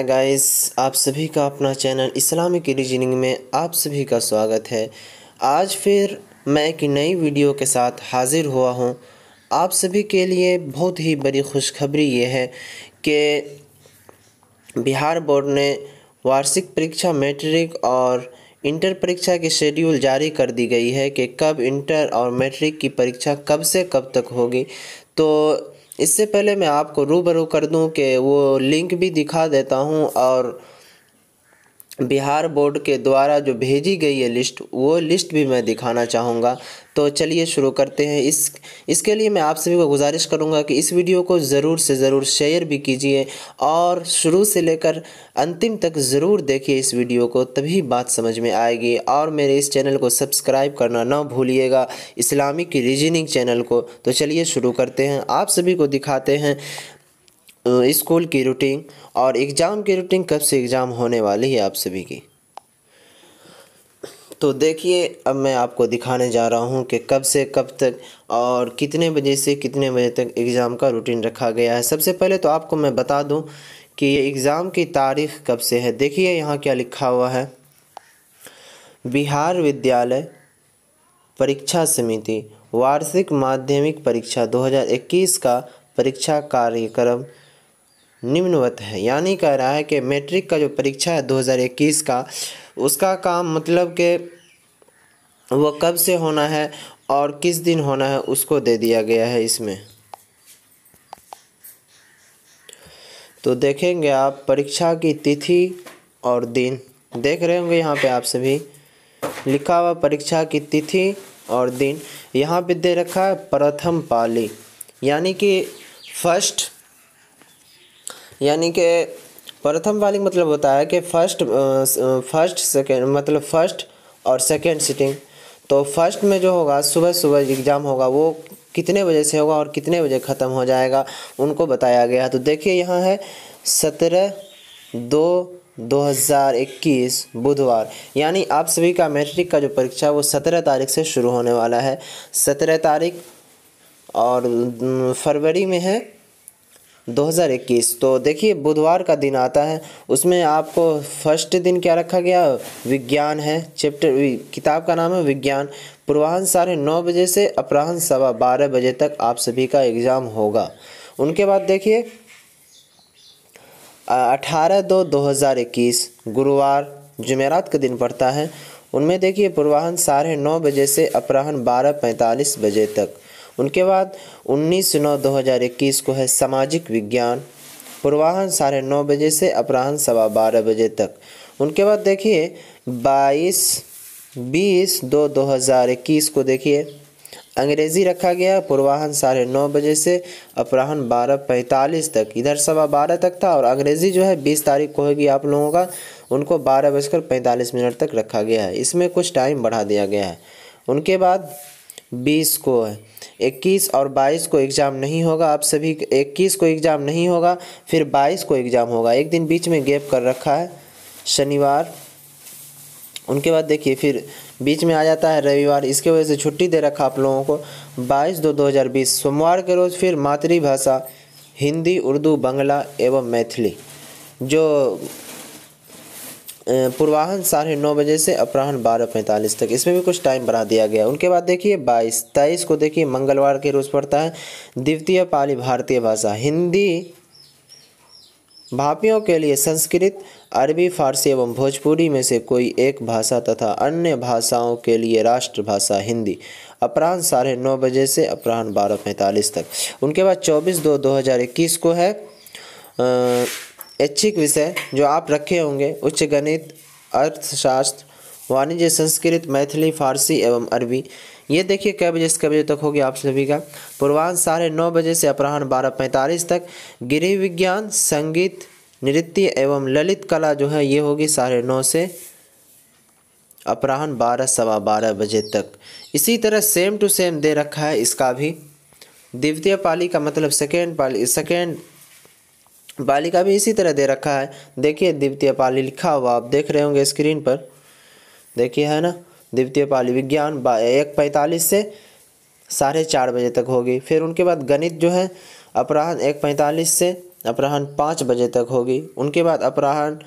hi guys आप सभी का अपना चैनल इस्लामिक रीजनिंग में आप सभी का स्वागत है आज फिर मैं एक नई वीडियो के साथ हाज़िर हुआ हूँ आप सभी के लिए बहुत ही बड़ी खुशखबरी ये है कि बिहार बोर्ड ने वार्षिक परीक्षा मैट्रिक और इंटर परीक्षा की शेड्यूल जारी कर दी गई है कि कब इंटर और मैट्रिक की परीक्षा कब से कब तक होगी तो इससे पहले मैं आपको रूबरू कर दूं कि वो लिंक भी दिखा देता हूं और बिहार बोर्ड के द्वारा जो भेजी गई है लिस्ट वो लिस्ट भी मैं दिखाना चाहूँगा तो चलिए शुरू करते हैं इस इसके लिए मैं आप सभी को गुजारिश करूँगा कि इस वीडियो को ज़रूर से ज़रूर शेयर भी कीजिए और शुरू से लेकर अंतिम तक ज़रूर देखिए इस वीडियो को तभी बात समझ में आएगी और मेरे इस चैनल को सब्सक्राइब करना ना भूलिएगा इस्लामिक रीजनिंग चैनल को तो चलिए शुरू करते हैं आप सभी को दिखाते हैं स्कूल की रूटीन और एग्ज़ाम की रूटीन कब से एग्ज़ाम होने वाली है आप सभी की तो देखिए अब मैं आपको दिखाने जा रहा हूँ कि कब से कब तक और कितने बजे से कितने बजे तक एग्ज़ाम का रूटीन रखा गया है सबसे पहले तो आपको मैं बता दूँ कि ये एग्ज़ाम की तारीख कब से है देखिए यहाँ क्या लिखा हुआ है बिहार विद्यालय परीक्षा समिति वार्षिक माध्यमिक परीक्षा 2021 का परीक्षा कार्यक्रम निम्नवत है यानी कह रहा है कि मैट्रिक का जो परीक्षा है 2021 का उसका काम मतलब के वो कब से होना है और किस दिन होना है उसको दे दिया गया है इसमें तो देखेंगे आप परीक्षा की तिथि और दिन देख रहे होंगे यहाँ पे आप सभी लिखा हुआ परीक्षा की तिथि और दिन यहाँ पे दे रखा है प्रथम पाली यानी कि फर्स्ट यानी कि प्रथम वाली मतलब होता है कि फर्स्ट फर्स्ट सेकेंड मतलब फर्स्ट और सेकेंड सिटिंग तो फर्स्ट में जो होगा सुबह सुबह एग्ज़ाम होगा वो कितने बजे से होगा और कितने बजे ख़त्म हो जाएगा उनको बताया गया तो देखिए यहाँ है सत्रह दो 2021 बुधवार यानी आप सभी का मैट्रिक का जो परीक्षा वो सत्रह तारीख से शुरू होने वाला है सत्रह तारीख और फरवरी में है 2021 तो देखिए बुधवार का दिन आता है उसमें आपको फर्स्ट दिन क्या रखा गया विज्ञान है चैप्टर किताब का नाम है विज्ञान पूर्वाहन साढ़े नौ बजे से अपराहन सवा बारह बजे तक आप सभी का एग्ज़ाम होगा उनके बाद देखिए अठारह दो दो हज़ार इक्कीस गुरुवार जुमेरात का दिन पड़ता है उनमें देखिए पूर्वाहन साढ़े नौ बजे से अपराहन बारह पैंतालीस बजे तक उनके बाद 19 नौ 2021 को है सामाजिक विज्ञान पूर्वाहन साढ़े नौ बजे से अपराहन सवा बारह बजे तक उनके बाद देखिए 22 बीस दो 2021 को देखिए अंग्रेज़ी रखा गया पूर्वाहन साढ़े नौ बजे से अपराहन बारह पैंतालीस तक इधर सवा बारह तक था और अंग्रेज़ी जो है बीस तारीख को होगी आप लोगों का उनको बारह बजकर पैंतालीस मिनट तक रखा गया है इसमें कुछ टाइम बढ़ा दिया गया है उनके बाद बीस को है इक्कीस और बाईस को एग्ज़ाम नहीं होगा आप सभी इक्कीस को एग्ज़ाम नहीं होगा फिर बाईस को एग्ज़ाम होगा एक दिन बीच में गैप कर रखा है शनिवार उनके बाद देखिए फिर बीच में आ जाता है रविवार इसके वजह से छुट्टी दे रखा आप लोगों को बाईस दो दो हज़ार बीस सोमवार के रोज़ फिर मातृभाषा हिंदी उर्दू बंगला एवं मैथिली जो पूर्वाहन साढ़े नौ बजे से अपराहन बारह पैंतालीस तक इसमें भी कुछ टाइम बना दिया गया उनके बाद देखिए बाईस तेईस को देखिए मंगलवार के रोज़ पड़ता है द्वितीय पाली भारतीय भाषा हिंदी भापियों के लिए संस्कृत अरबी फारसी एवं भोजपुरी में से कोई एक भाषा तथा अन्य भाषाओं के लिए राष्ट्रभाषा हिंदी अपराह्न साढ़े नौ बजे से अपराह्न बारह पैंतालीस तक उनके बाद चौबीस दो दो हज़ार इक्कीस को है आ, ऐच्छिक विषय जो आप रखे होंगे उच्च गणित अर्थशास्त्र वाणिज्य संस्कृत मैथिली फारसी एवं अरबी ये देखिए कै बजे से कै बजे तक होगी आप सभी का पूर्वांग साढ़े नौ बजे से अपराह्न बारह पैंतालीस तक गृह विज्ञान संगीत नृत्य एवं ललित कला जो है ये होगी साढ़े नौ से अपराह्न बारह सवा बारह बजे तक इसी तरह सेम टू सेम दे रखा है इसका भी द्वितीय पाली का मतलब सेकेंड पाली सेकेंड बालिका भी इसी तरह दे रखा है देखिए द्वितीय पाली लिखा हुआ आप देख रहे होंगे स्क्रीन पर देखिए है ना द्वितीय पाली विज्ञान एक पैंतालीस से साढ़े चार बजे तक होगी फिर उनके बाद गणित जो है अपराहन एक पैंतालीस से अपराहन पाँच बजे तक होगी उनके बाद अपराहन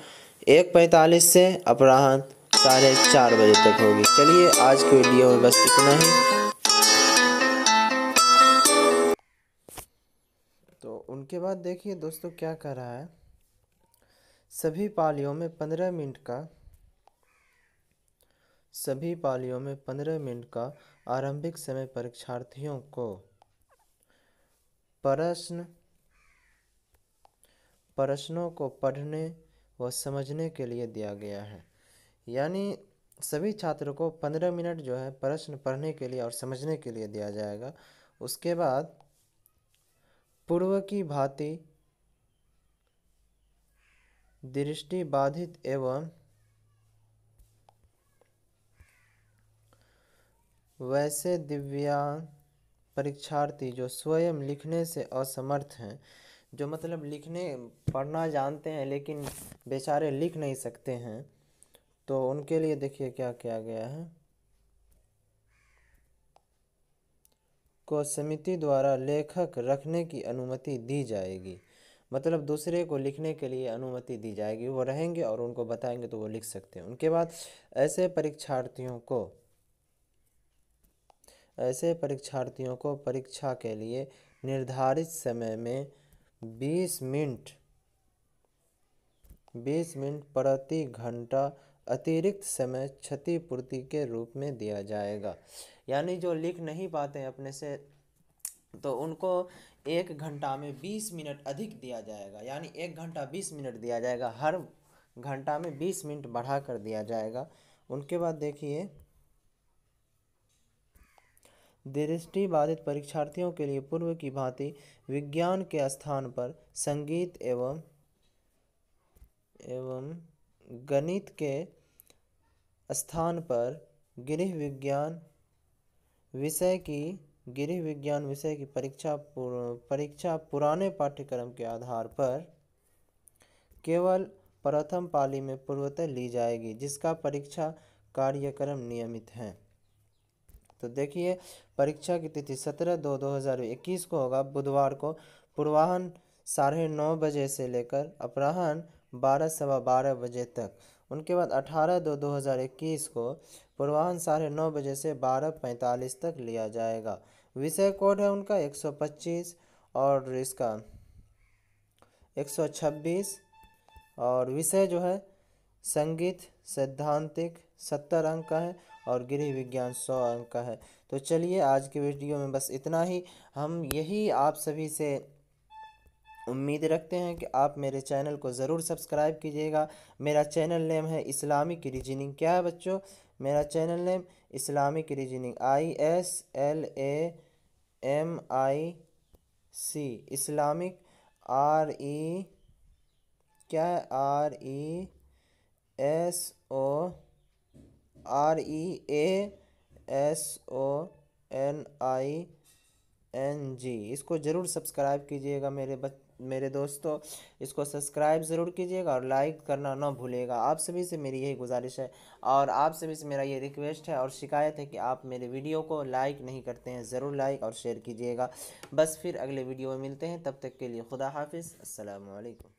एक पैंतालीस से अपराहन साढ़े चार बजे तक होगी चलिए आज के वीडियो में बस इतना ही उनके बाद देखिए दोस्तों क्या कर रहा है सभी पालियों में पंद्रह मिनट का सभी पालियों में पंद्रह मिनट का आरंभिक समय परीक्षार्थियों को प्रश्न प्रश्नों को पढ़ने व समझने के लिए दिया गया है यानी सभी छात्रों को पंद्रह मिनट जो है प्रश्न पढ़ने के लिए और समझने के लिए दिया जाएगा उसके बाद पूर्व की भांति दृष्टि बाधित एवं वैसे दिव्यांग परीक्षार्थी जो स्वयं लिखने से असमर्थ हैं जो मतलब लिखने पढ़ना जानते हैं लेकिन बेचारे लिख नहीं सकते हैं तो उनके लिए देखिए क्या किया गया है को समिति द्वारा लेखक रखने की अनुमति दी जाएगी मतलब दूसरे को लिखने के लिए अनुमति दी जाएगी वो रहेंगे और उनको बताएंगे तो वो लिख सकते हैं उनके बाद ऐसे परीक्षार्थियों को ऐसे परीक्षार्थियों को परीक्षा के लिए निर्धारित समय में 20 मिनट 20 मिनट प्रति घंटा अतिरिक्त समय क्षतिपूर्ति के रूप में दिया जाएगा यानी जो लिख नहीं पाते हैं अपने से तो उनको एक घंटा में बीस मिनट अधिक दिया जाएगा यानी एक घंटा बीस मिनट दिया जाएगा हर घंटा में बीस मिनट बढ़ा कर दिया जाएगा उनके बाद देखिए दृष्टि बाधित परीक्षार्थियों के लिए पूर्व की भांति विज्ञान के स्थान पर संगीत एवं एवं गणित के स्थान पर गृह विज्ञान विषय की गृह विज्ञान विषय की परीक्षा परीक्षा पुराने पाठ्यक्रम के आधार पर केवल प्रथम पाली में पूर्वतः ली जाएगी जिसका परीक्षा कार्यक्रम नियमित है तो देखिए परीक्षा की तिथि सत्रह दो दो हज़ार इक्कीस को होगा बुधवार को पूर्वाहन साढ़े नौ बजे से लेकर अपराहन बारह सवा बारह बजे तक उनके बाद 18 दो 2021 को पूर्वाहन साढ़े नौ बजे से बारह पैंतालीस तक लिया जाएगा विषय कोड है उनका 125 और इसका 126 और विषय जो है संगीत सैद्धांतिक सत्तर अंक का है और गृह विज्ञान सौ अंक का है तो चलिए आज के वीडियो में बस इतना ही हम यही आप सभी से उम्मीद रखते हैं कि आप मेरे चैनल को ज़रूर सब्सक्राइब कीजिएगा मेरा चैनल नेम है इस्लामिक रीजनिंग क्या है बच्चों मेरा channel name Islamic reasoning I S L A M I C Islamic R E e क्या है R E S O R E A S O N I N G इसको ज़रूर subscribe कीजिएगा मेरे बच्चे मेरे दोस्तों इसको सब्सक्राइब ज़रूर कीजिएगा और लाइक करना ना भूलेगा आप सभी से मेरी यही गुजारिश है और आप सभी से मेरा ये रिक्वेस्ट है और शिकायत है कि आप मेरे वीडियो को लाइक नहीं करते हैं ज़रूर लाइक और शेयर कीजिएगा बस फिर अगले वीडियो में मिलते हैं तब तक के लिए खुदा हाफिज़ असलकम